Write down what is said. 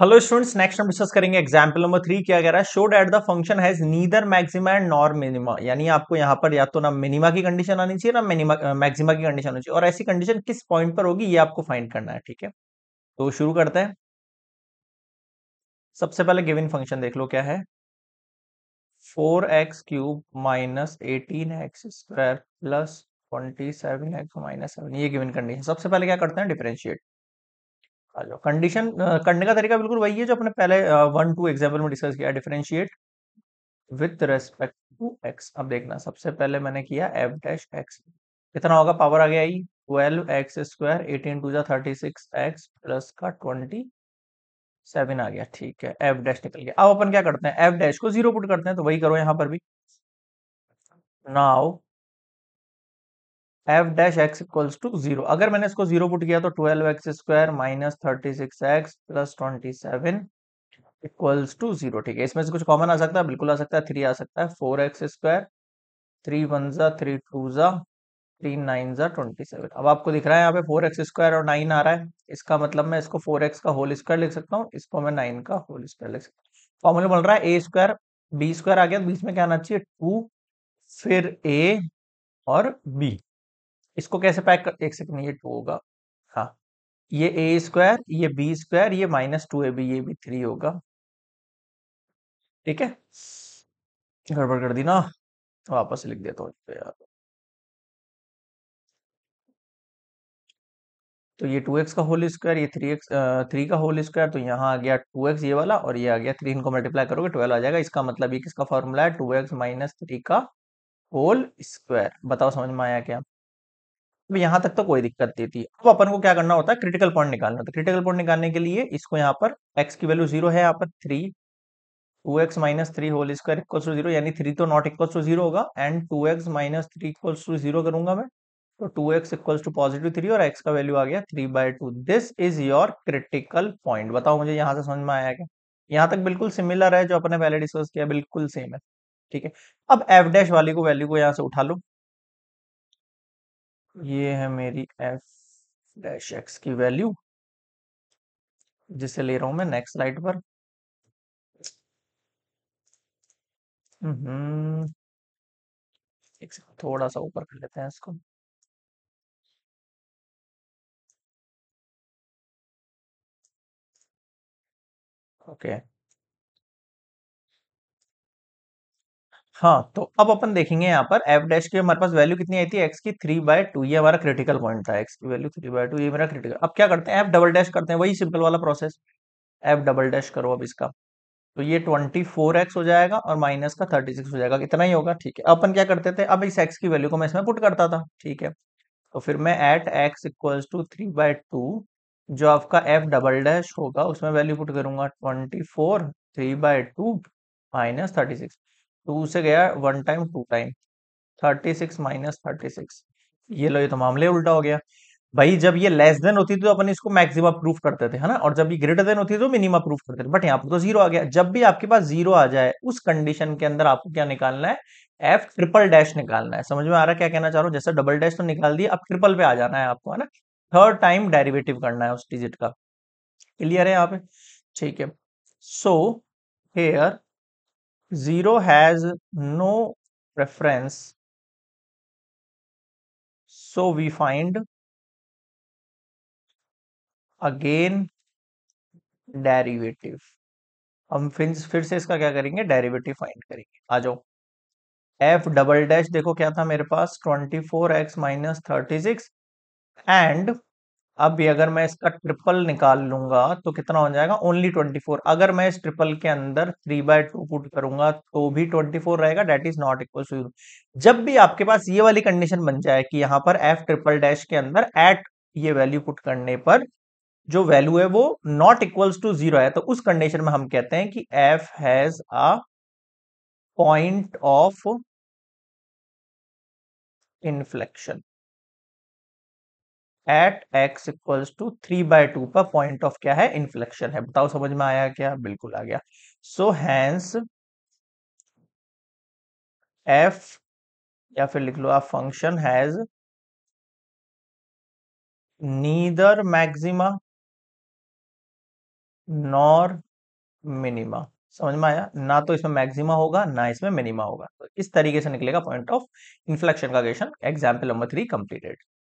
Hello students next हम discuss करेंगे example number three क्या कह रहा है show that the function has neither maxima and nor minima यानी आपको यहाँ पर या तो ना मिनिमा की कंडीशन आनी चाहिए ना मिनिमा मैक्सिमा की कंडीशन आनी चाहिए और ऐसी कंडीशन किस पॉइंट पर होगी ये आपको फाइंड करना है ठीक है तो शुरू करते हैं सबसे पहले गिविन फंक्शन देख लो क्या है four x cube minus eighteen x square plus twenty seven x minus seven ये गिवन कंडीशन सबसे पहले क्या करते हैं डिफरेंशिएट आ जाओ कंडीशन करने का तरीका बिल्कुल वही है जो अपने पहले वन टू एग्जाम्पल में डिस्कस किया differentiate with respect to x अब देखना सबसे पहले मैंने किया एफ डैश एक्स कितना होगा पावर आ गया ही twelve x square eighteen two जा थर्टी सिक्स एक्स प्लस का ट्वेंटी सेवन आ गया ठीक है एफ डैश निकल गया अब अपन क्या करते हैं एफ डैश को जीरो पुट करते हैं तो वही करो यहाँ पर भी now f dash x equals to zero अगर मैंने इसको जीरो पुट किया तो twelve x square minus thirty six x plus twenty seven equals to zero ठीक है इसमें से कुछ कॉमन आ सकता है बिल्कुल आ सकता है थ्री आ सकता है four x square three one ज़ा थ्री टू ज़ा थ्री नाइन ज़ा ट्वेंटी सेवन अब आपको दिख रहा है यहाँ पे फोर एक्स स्क्वायर और नाइन आ रहा है इसका मतलब मैं इसको फोर एक्स का होल स्क्वायर लिख सकता हूँ इसको मैं नाइन का होल स्क्वायर लिख सकता हूँ फॉर्मूला बोल रहा है ए स्क्वायर बी स्क्वायर आ गया बीच में क्या आना चाहिए टू फिर ए और बी इसको कैसे पैक कर एक सेकंड ये टू होगा हाँ ये ए स्क्वायर ये बी स्क्वायर ये माइनस टू ए बी ये भी थ्री होगा ठीक है गड़बड़ कर दी ना वापस लिख देता हूँ यार तो ये टू एक्स का होल स्क्वायर ये थ्री एक्स थ्री का होल स्क्वायर तो यहाँ आ गया टू एक्स ये वाला और ये आ गया थ्री इनको मल्टीप्लाई करोगे ट्वेल्व आ जाएगा इसका मतलब ये किसका फॉर्मूला है टू एक्स माइनस थ्री का होल स्क्वायर बताओ समझ में आया क्या तो यहां तक तो कोई दिक्कत नहीं थी अब अपन को क्या करना होता है क्रिटिकल पॉइंट निकालना तो क्रिटिकल पॉइंट निकालने के लिए इसको यहाँ पर एक्स की वैल्यू जीरो है यहाँ पर three two x minus three whole square equals to zero यानी थ्री तो नॉट इक्वल्स टू जीरो होगा and two x minus three equals to zero करूंगा मैं तो two x equals to positive three और एक्स का वैल्यू आ गया three by two this is your critical point बताओ मुझे यहाँ से समझ में आया क्या यहाँ तक बिल्कुल सिमिलर है जो अपने पहले डिस्कस किया बिल्कुल सेम है ठीक है अब एफ डैश वाली को वैल्यू को यहाँ से उठा लो ये है मेरी एफ डैश एक्स की वैल्यू जिसे ले रहा हूं मैं नेक्स्ट स्लाइड पर हम्म, एक थोड़ा सा ऊपर कर लेते हैं इसको ओके okay. हाँ तो अब अपन देखेंगे यहाँ पर एफ डैश की हमारे पास वैल्यू कितनी आई थी एक्स की थ्री बाय टू ये हमारा क्रिटिकल पॉइंट था एक्स की वैल्यू थ्री बाय टू ये मेरा क्रिटिकल अब क्या करते हैं एफ डबल डैश करते हैं वही सिंपल वाला प्रोसेस एफ डबल डैश करो अब इसका तो ये ट्वेंटी फोर एक्स हो जाएगा और माइनस का थर्टी सिक्स हो जाएगा कितना ही होगा ठीक है अपन क्या करते थे अब इस एक्स की वैल्यू को मैं इसमें पुट करता था ठीक है तो फिर मैं at x equals to three by two जो आपका एफ डबल डैश होगा उसमें वैल्यू पुट करूंगा twenty four three by two minus thirty six two से गया one time two time thirty six minus thirty six ये लो ये तो मामले उल्टा हो गया भाई जब ये लेस देन होती तो अपन इसको मैक्सिम प्रूफ करते थे है ना और जब ये ग्रेटर देन होती तो मिनिम प्रूफ करते थे बट यहाँ पर तो जीरो आ गया जब भी आपके पास जीरो आ जाए उस कंडीशन के अंदर आपको क्या निकालना है एफ ट्रिपल डैश निकालना है समझ में आ रहा क्या कहना चाह रहा हूँ जैसे डबल डैश तो निकाल दिया अब ट्रिपल पे आ जाना है आपको है ना थर्ड टाइम डेरिवेटिव करना है उस डिजिट का क्लियर है यहाँ पे ठीक है so here zero has no reference so we find again derivative हम फिर फिर से इसका क्या करेंगे डेरिवेटिव फाइंड करेंगे आ जाओ एफ डबल डैश देखो क्या था मेरे पास twenty four x minus thirty six and अब भी अगर मैं इसका ट्रिपल निकाल लूंगा तो कितना हो जाएगा ओनली ट्वेंटी फोर अगर मैं इस ट्रिपल के अंदर थ्री बाय टू पुट करूंगा तो भी ट्वेंटी फोर रहेगा that is not equal to zero जब भी आपके पास ये वाली कंडीशन बन जाए कि यहाँ पर एफ ट्रिपल डैश के अंदर एट ये वैल्यू पुट करने पर जो वैल्यू है वो नॉट इक्वल्स टू जीरो है तो उस कंडीशन में हम कहते हैं कि f has a point of inflection at x equals to three by two पर पॉइंट ऑफ क्या है इन्फ्लेक्शन है बताओ समझ में आया क्या बिल्कुल आ गया सो हैंस f या फिर लिख लो आप function has neither maxima nor minima समझ में आया ना तो इसमें मैक्सिमा होगा ना इसमें मिनिमा होगा तो इस तरीके से निकलेगा पॉइंट ऑफ इन्फ्लेक्शन का question example number three completed